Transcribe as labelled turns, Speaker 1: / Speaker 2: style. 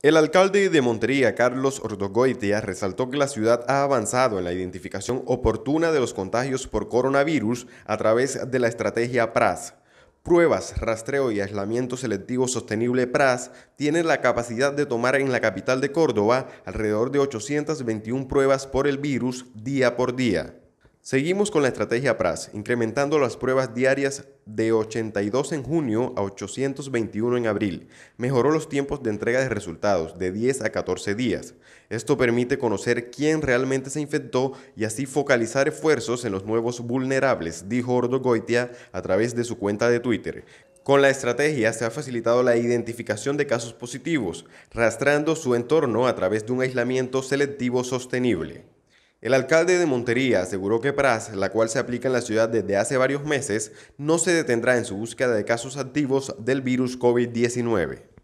Speaker 1: El alcalde de Montería, Carlos Ordogoitia, resaltó que la ciudad ha avanzado en la identificación oportuna de los contagios por coronavirus a través de la estrategia PRAS. Pruebas, rastreo y aislamiento selectivo sostenible PRAS tiene la capacidad de tomar en la capital de Córdoba alrededor de 821 pruebas por el virus día por día. Seguimos con la estrategia PRAS, incrementando las pruebas diarias de 82 en junio a 821 en abril. Mejoró los tiempos de entrega de resultados de 10 a 14 días. Esto permite conocer quién realmente se infectó y así focalizar esfuerzos en los nuevos vulnerables, dijo Goitia a través de su cuenta de Twitter. Con la estrategia se ha facilitado la identificación de casos positivos, rastrando su entorno a través de un aislamiento selectivo sostenible. El alcalde de Montería aseguró que PRAS, la cual se aplica en la ciudad desde hace varios meses, no se detendrá en su búsqueda de casos activos del virus COVID-19.